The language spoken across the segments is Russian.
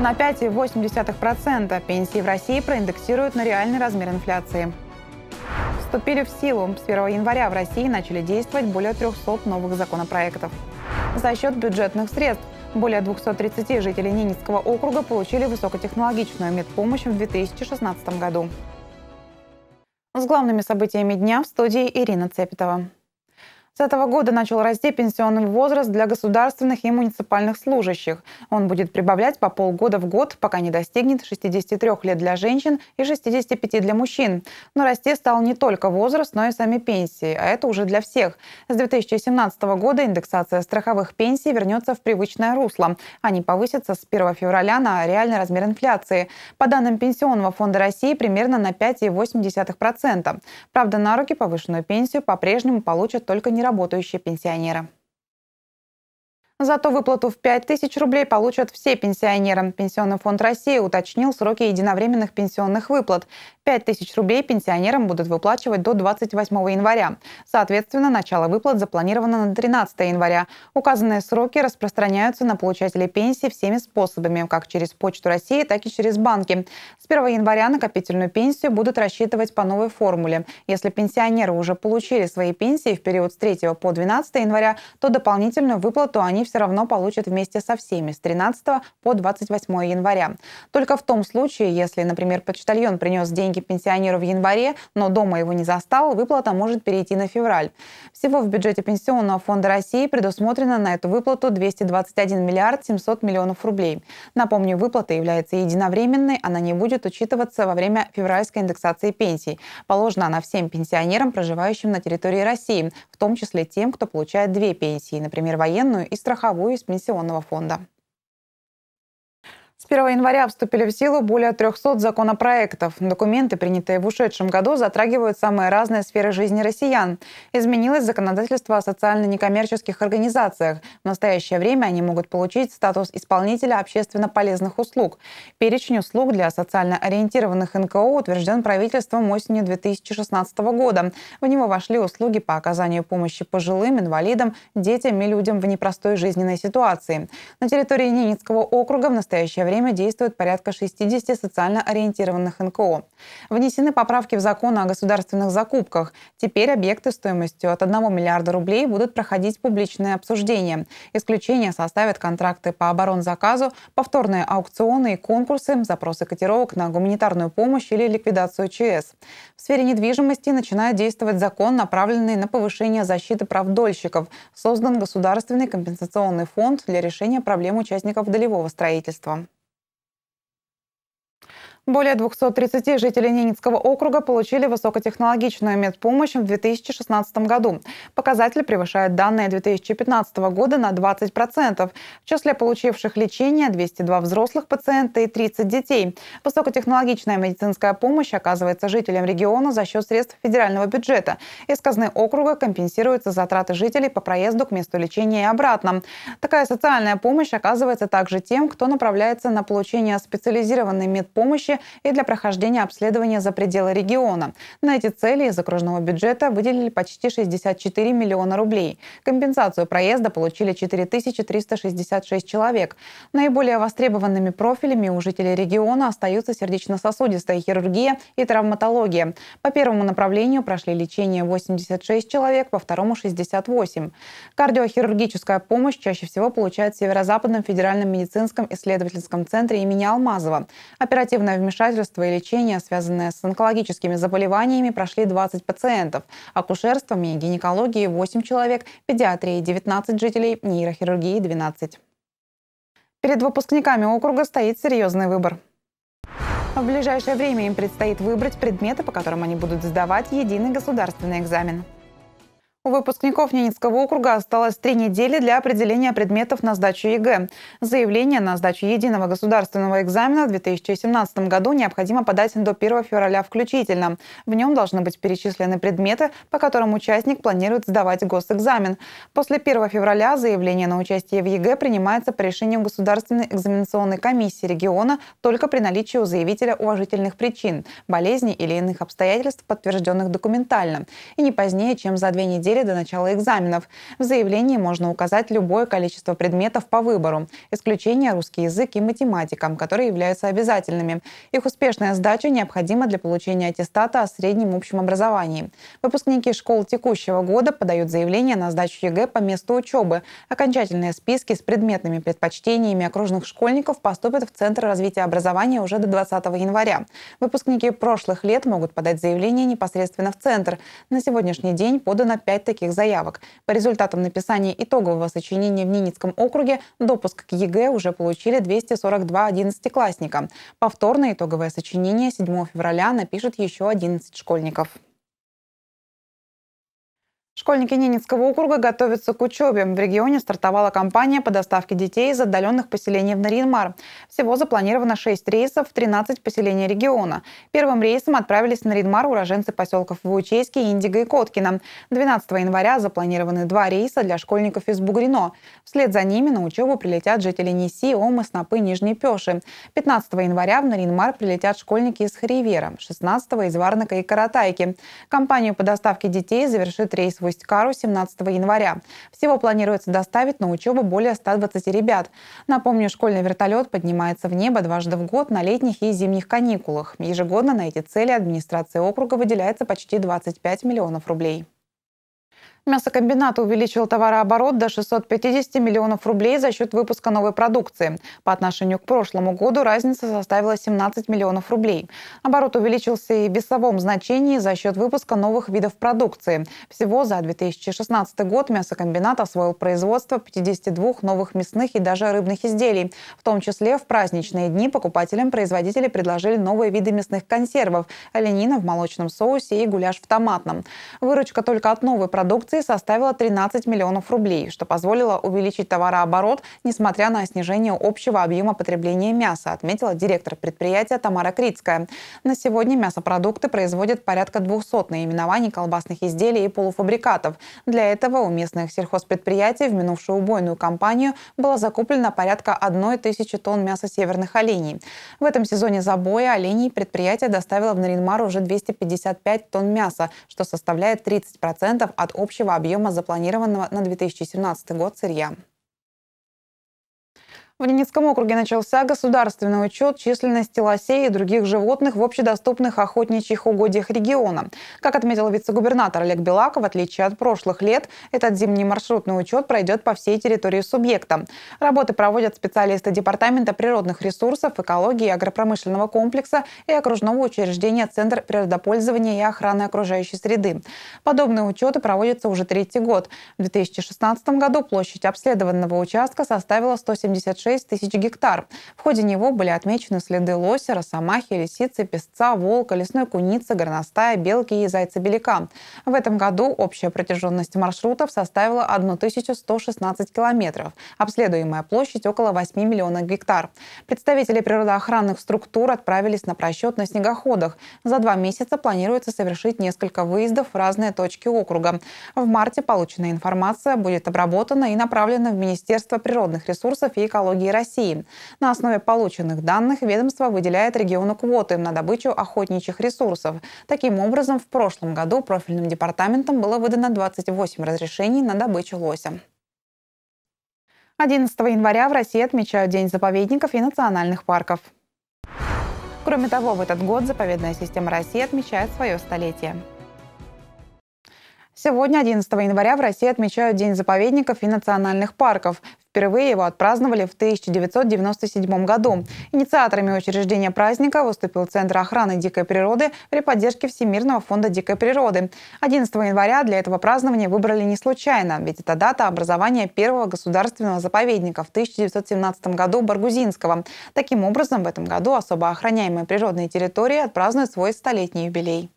На 5,8% пенсии в России проиндексируют на реальный размер инфляции. Вступили в силу. С 1 января в России начали действовать более 300 новых законопроектов. За счет бюджетных средств более 230 жителей Ненецкого округа получили высокотехнологичную медпомощь в 2016 году. С главными событиями дня в студии Ирина Цепетова. С этого года начал расти пенсионный возраст для государственных и муниципальных служащих. Он будет прибавлять по полгода в год, пока не достигнет 63 лет для женщин и 65 для мужчин. Но расти стал не только возраст, но и сами пенсии, а это уже для всех. С 2017 года индексация страховых пенсий вернется в привычное русло. Они повысятся с 1 февраля на реальный размер инфляции. По данным Пенсионного фонда России, примерно на 5,8%. Правда, на руки повышенную пенсию по-прежнему получат только не неработающие пенсионеры. Зато выплату в 5 тысяч рублей получат все пенсионеры. Пенсионный фонд России уточнил сроки единовременных пенсионных выплат. 5 тысяч рублей пенсионерам будут выплачивать до 28 января. Соответственно, начало выплат запланировано на 13 января. Указанные сроки распространяются на получателей пенсии всеми способами, как через Почту России, так и через банки. С 1 января накопительную пенсию будут рассчитывать по новой формуле. Если пенсионеры уже получили свои пенсии в период с 3 по 12 января, то дополнительную выплату они все равно получат вместе со всеми с 13 по 28 января. Только в том случае, если, например, почтальон принес деньги пенсионеру в январе, но дома его не застал, выплата может перейти на февраль. Всего в бюджете Пенсионного фонда России предусмотрено на эту выплату 221 миллиард 700 миллионов рублей. Напомню, выплата является единовременной, она не будет учитываться во время февральской индексации пенсий. Положена она всем пенсионерам, проживающим на территории России, в том числе тем, кто получает две пенсии, например, военную и страховую страховой из пенсионного фонда. С 1 января вступили в силу более 300 законопроектов. Документы, принятые в ушедшем году, затрагивают самые разные сферы жизни россиян. Изменилось законодательство о социально-некоммерческих организациях. В настоящее время они могут получить статус исполнителя общественно полезных услуг. Перечень услуг для социально ориентированных НКО утвержден правительством осенью 2016 года. В него вошли услуги по оказанию помощи пожилым, инвалидам, детям и людям в непростой жизненной ситуации. На территории Ненецкого округа в настоящее время время действует порядка 60 социально ориентированных НКО. Внесены поправки в закон о государственных закупках. Теперь объекты стоимостью от 1 миллиарда рублей будут проходить публичное обсуждение. Исключение составят контракты по оборонзаказу, повторные аукционы и конкурсы, запросы котировок на гуманитарную помощь или ликвидацию ЧС. В сфере недвижимости начинает действовать закон, направленный на повышение защиты прав дольщиков. Создан государственный компенсационный фонд для решения проблем участников долевого строительства. Более 230 жителей Ненецкого округа получили высокотехнологичную медпомощь в 2016 году. Показатель превышает данные 2015 года на 20%. В числе получивших лечение 202 взрослых пациента и 30 детей. Высокотехнологичная медицинская помощь оказывается жителям региона за счет средств федерального бюджета. Из казны округа компенсируются затраты жителей по проезду к месту лечения и обратно. Такая социальная помощь оказывается также тем, кто направляется на получение специализированной медпомощи и для прохождения обследования за пределы региона. На эти цели из окружного бюджета выделили почти 64 миллиона рублей. Компенсацию проезда получили 4366 человек. Наиболее востребованными профилями у жителей региона остаются сердечно-сосудистая хирургия и травматология. По первому направлению прошли лечение 86 человек, по второму 68. Кардиохирургическая помощь чаще всего получает в Северо-Западном федеральном медицинском исследовательском центре имени Алмазова. Оперативно вмешательства и лечения, связанные с онкологическими заболеваниями, прошли 20 пациентов, акушерствами и гинекологией 8 человек, педиатрии 19 жителей, нейрохирургии 12. Перед выпускниками округа стоит серьезный выбор. В ближайшее время им предстоит выбрать предметы, по которым они будут сдавать единый государственный экзамен. У выпускников Ненецкого округа осталось три недели для определения предметов на сдачу ЕГЭ. Заявление на сдачу единого государственного экзамена в 2017 году необходимо подать до 1 февраля включительно. В нем должны быть перечислены предметы, по которым участник планирует сдавать госэкзамен. После 1 февраля заявление на участие в ЕГЭ принимается по решению Государственной экзаменационной комиссии региона только при наличии у заявителя уважительных причин, болезней или иных обстоятельств, подтвержденных документально, и не позднее, чем за две недели недели до начала экзаменов. В заявлении можно указать любое количество предметов по выбору, исключение русский язык и математика, которые являются обязательными. Их успешная сдача необходима для получения аттестата о среднем общем образовании. Выпускники школ текущего года подают заявление на сдачу ЕГЭ по месту учебы. Окончательные списки с предметными предпочтениями окружных школьников поступят в Центр развития образования уже до 20 января. Выпускники прошлых лет могут подать заявление непосредственно в Центр. На сегодняшний день подано 5 5 таких заявок. По результатам написания итогового сочинения в Ненецком округе допуск к ЕГЭ уже получили 242 одиннадцатиклассника. Повторное итоговое сочинение 7 февраля напишет еще 11 школьников. Школьники Ненецкого округа готовятся к учебе. В регионе стартовала кампания по доставке детей из отдаленных поселений в Наринмар. Всего запланировано 6 рейсов в 13 поселений региона. Первым рейсом отправились в Наринмар уроженцы поселков Ваучейский, Индиго и Коткино. 12 января запланированы два рейса для школьников из Бугрино. Вслед за ними на учебу прилетят жители Неси, Омы, Снопы, Нижней Пеши. 15 января в Наринмар прилетят школьники из Харивера, 16 из Варнака и Каратайки. Компанию по доставке детей завершит рейс в есть кару 17 января. Всего планируется доставить на учебу более 120 ребят. Напомню, школьный вертолет поднимается в небо дважды в год на летних и зимних каникулах. Ежегодно на эти цели администрации округа выделяется почти 25 миллионов рублей. Мясокомбинат увеличил товарооборот до 650 миллионов рублей за счет выпуска новой продукции. По отношению к прошлому году разница составила 17 миллионов рублей. Оборот увеличился и в весовом значении за счет выпуска новых видов продукции. Всего за 2016 год мясокомбинат освоил производство 52 новых мясных и даже рыбных изделий. В том числе в праздничные дни покупателям производители предложили новые виды мясных консервов – оленина в молочном соусе и гуляш в томатном. Выручка только от новой продукции продукции составила 13 миллионов рублей, что позволило увеличить товарооборот, несмотря на снижение общего объема потребления мяса, отметила директор предприятия Тамара Крицкая. На сегодня мясопродукты производят порядка 200 наименований колбасных изделий и полуфабрикатов. Для этого у местных сельхозпредприятий в минувшую убойную кампанию было закуплено порядка 1 тысячи тонн мяса северных оленей. В этом сезоне забоя оленей предприятие доставило в Наринмар уже 255 тонн мяса, что составляет 30% от общего общего объема запланированного на 2017 год сырья. В Ленинском округе начался государственный учет численности лосей и других животных в общедоступных охотничьих угодьях региона. Как отметил вице-губернатор Олег Белак, в отличие от прошлых лет, этот зимний маршрутный учет пройдет по всей территории субъекта. Работы проводят специалисты Департамента природных ресурсов, экологии, агропромышленного комплекса и окружного учреждения Центр природопользования и охраны окружающей среды. Подобные учеты проводятся уже третий год. В 2016 году площадь обследованного участка составила 176 6 тысяч гектар. В ходе него были отмечены следы лося, росомахи, лисицы, песца, волка, лесной куницы, горностая, белки и зайца-беляка. В этом году общая протяженность маршрутов составила 1116 километров, обследуемая площадь около 8 миллионов гектар. Представители природоохранных структур отправились на просчет на снегоходах. За два месяца планируется совершить несколько выездов в разные точки округа. В марте полученная информация будет обработана и направлена в Министерство природных ресурсов и экологии энергии России. На основе полученных данных ведомство выделяет региону квоты на добычу охотничьих ресурсов. Таким образом, в прошлом году профильным департаментом было выдано 28 разрешений на добычу лося. 11 января в России отмечают День заповедников и национальных парков. Кроме того, в этот год заповедная система России отмечает свое столетие. Сегодня, 11 января, в России отмечают День заповедников и национальных парков. Впервые его отпраздновали в 1997 году. Инициаторами учреждения праздника выступил Центр охраны дикой природы при поддержке Всемирного фонда дикой природы. 11 января для этого празднования выбрали не случайно, ведь это дата образования первого государственного заповедника в 1917 году Баргузинского. Таким образом, в этом году особо охраняемые природные территории отпразднуют свой столетний юбилей.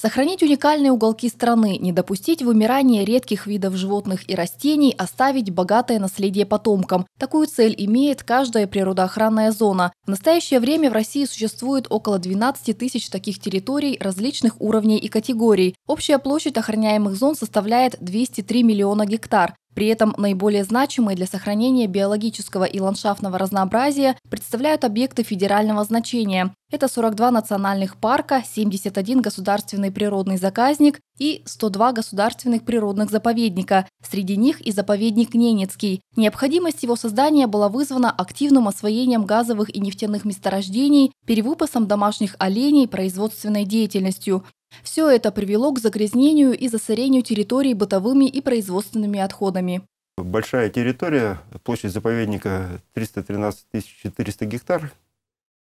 Сохранить уникальные уголки страны, не допустить вымирания редких видов животных и растений, оставить богатое наследие потомкам. Такую цель имеет каждая природоохранная зона. В настоящее время в России существует около 12 тысяч таких территорий различных уровней и категорий. Общая площадь охраняемых зон составляет 203 миллиона гектар. При этом наиболее значимые для сохранения биологического и ландшафтного разнообразия представляют объекты федерального значения. Это 42 национальных парка, 71 государственный природный заказник и 102 государственных природных заповедника. Среди них и заповедник Ненецкий. Необходимость его создания была вызвана активным освоением газовых и нефтяных месторождений, перевыпасом домашних оленей, производственной деятельностью. Все это привело к загрязнению и засорению территорий бытовыми и производственными отходами. Большая территория, площадь заповедника 313 400 гектар,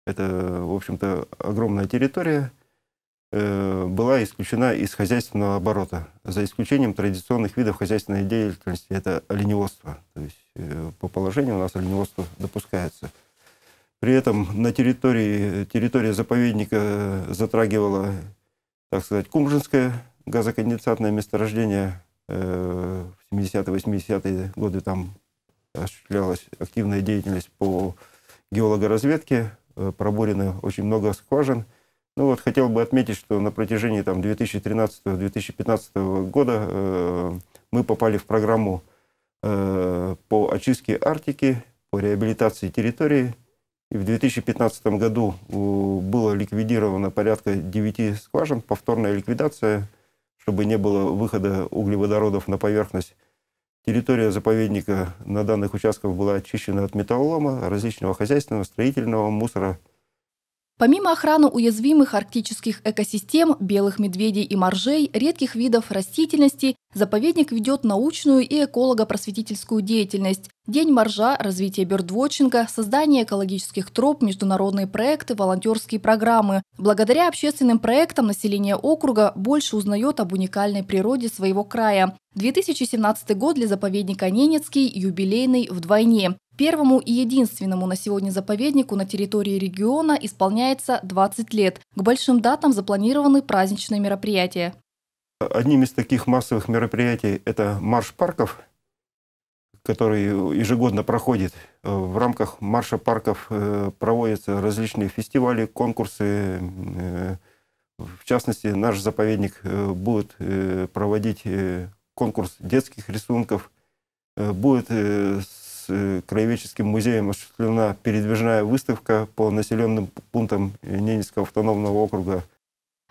это, в общем-то, огромная территория, э, была исключена из хозяйственного оборота, за исключением традиционных видов хозяйственной деятельности. Это оленеводство. То есть э, по положению у нас оленеводство допускается. При этом на территории, территория заповедника э, затрагивала, так сказать, Кумжинское газоконденсатное месторождение. В 70-80-е годы там осуществлялась активная деятельность по геологоразведке, Э, проборено очень много скважин. Ну вот хотел бы отметить, что на протяжении там 2013-2015 года э, мы попали в программу э, по очистке Арктики, по реабилитации территории. И в 2015 году было ликвидировано порядка 9 скважин, повторная ликвидация, чтобы не было выхода углеводородов на поверхность. Территория заповедника на данных участках была очищена от металлолома, различного хозяйственного, строительного мусора, Помимо охраны уязвимых арктических экосистем, белых медведей и моржей, редких видов растительности, заповедник ведет научную и эколого-просветительскую деятельность. День моржа, развитие бердвотчинга, создание экологических троп, международные проекты, волонтерские программы. Благодаря общественным проектам население округа больше узнает об уникальной природе своего края. 2017 год для заповедника Ненецкий юбилейный вдвойне. Первому и единственному на сегодня заповеднику на территории региона исполняется 20 лет. К большим датам запланированы праздничные мероприятия. Одним из таких массовых мероприятий – это марш парков, который ежегодно проходит. В рамках марша парков э, проводятся различные фестивали, конкурсы. Э, в частности, наш заповедник э, будет проводить конкурс детских рисунков, будет с э, Краеведческим музеем осуществлена передвижная выставка по населенным пунктам Ненецкого автономного округа.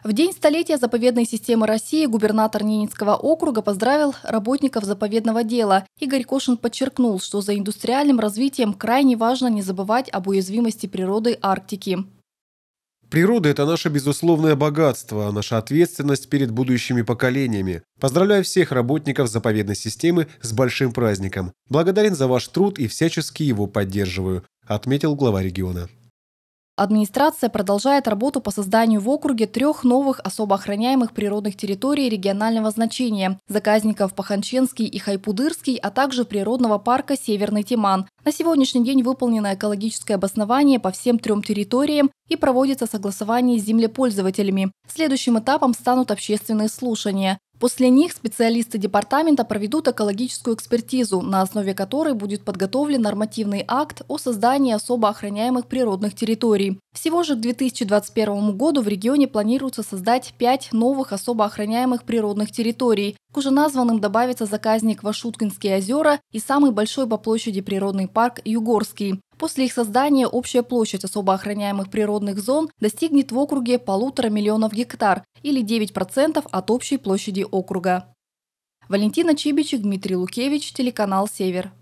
В день столетия заповедной системы России губернатор Ненецкого округа поздравил работников заповедного дела. Игорь Кошин подчеркнул, что за индустриальным развитием крайне важно не забывать об уязвимости природы Арктики. Природа – это наше безусловное богатство, а наша ответственность перед будущими поколениями. Поздравляю всех работников заповедной системы с большим праздником. Благодарен за ваш труд и всячески его поддерживаю, отметил глава региона. Администрация продолжает работу по созданию в округе трех новых особо охраняемых природных территорий регионального значения – заказников Паханченский и Хайпудырский, а также природного парка «Северный Тиман». На сегодняшний день выполнено экологическое обоснование по всем трем территориям и проводится согласование с землепользователями. Следующим этапом станут общественные слушания. После них специалисты департамента проведут экологическую экспертизу, на основе которой будет подготовлен нормативный акт о создании особо охраняемых природных территорий. Всего же к 2021 году в регионе планируется создать пять новых особо охраняемых природных территорий. К уже названным добавится заказник Вашуткинские озера и самый большой по площади природный парк Югорский. После их создания общая площадь особо охраняемых природных зон достигнет в округе полутора миллионов гектар или 9% от общей площади округа. Валентина Чибичек, Дмитрий Лукевич, телеканал «Север».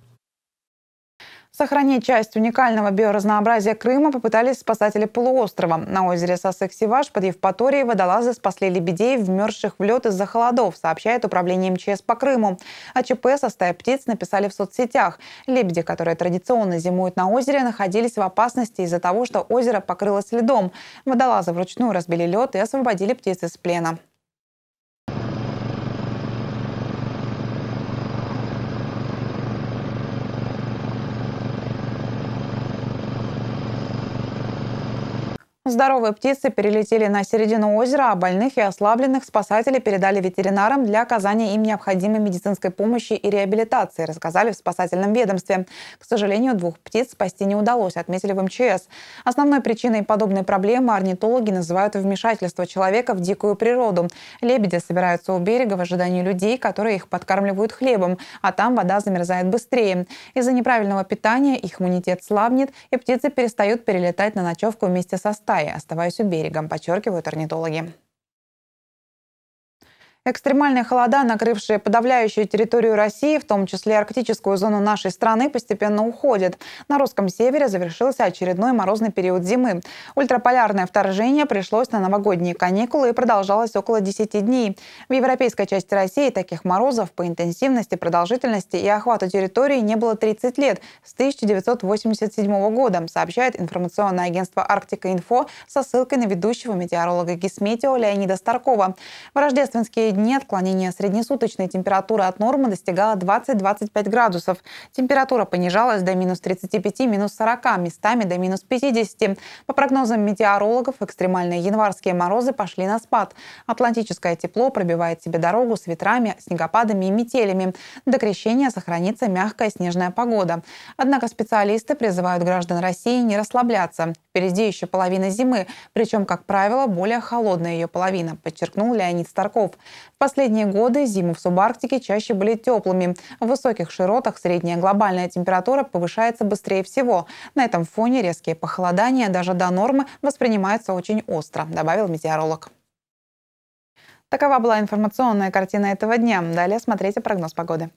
Сохранить часть уникального биоразнообразия Крыма попытались спасатели полуострова. На озере Сосексиваш под Евпаторией водолазы спасли лебедей, вмерзших в лед из-за холодов, сообщает управление МЧС по Крыму. А ЧП со стая птиц написали в соцсетях. Лебеди, которые традиционно зимуют на озере, находились в опасности из-за того, что озеро покрылось льдом. Водолазы вручную разбили лед и освободили птиц из плена. Здоровые птицы перелетели на середину озера, а больных и ослабленных спасатели передали ветеринарам для оказания им необходимой медицинской помощи и реабилитации, рассказали в спасательном ведомстве. К сожалению, двух птиц спасти не удалось, отметили в МЧС. Основной причиной подобной проблемы орнитологи называют вмешательство человека в дикую природу. Лебеди собираются у берега в ожидании людей, которые их подкармливают хлебом, а там вода замерзает быстрее. Из-за неправильного питания их иммунитет слабнет, и птицы перестают перелетать на ночевку вместе со стадом. Китае, оставаясь у берега, подчеркивают орнитологи. Экстремальные холода, накрывшие подавляющую территорию России, в том числе арктическую зону нашей страны, постепенно уходят. На русском севере завершился очередной морозный период зимы. Ультраполярное вторжение пришлось на новогодние каникулы и продолжалось около 10 дней. В европейской части России таких морозов по интенсивности, продолжительности и охвату территории не было 30 лет с 1987 года, сообщает информационное агентство «Арктика Инфо» со ссылкой на ведущего метеоролога ГИСМЕТИО Леонида Старкова. В рождественские дни отклонение среднесуточной температуры от нормы достигало 20-25 градусов. Температура понижалась до минус 35, минус 40, местами до минус 50. По прогнозам метеорологов, экстремальные январские морозы пошли на спад. Атлантическое тепло пробивает себе дорогу с ветрами, снегопадами и метелями. До крещения сохранится мягкая снежная погода. Однако специалисты призывают граждан России не расслабляться. Впереди еще половина зимы, причем, как правило, более холодная ее половина, подчеркнул Леонид Старков. В последние годы зимы в субарктике чаще были теплыми. В высоких широтах средняя глобальная температура повышается быстрее всего. На этом фоне резкие похолодания даже до нормы воспринимаются очень остро, добавил метеоролог. Такова была информационная картина этого дня. Далее смотрите прогноз погоды.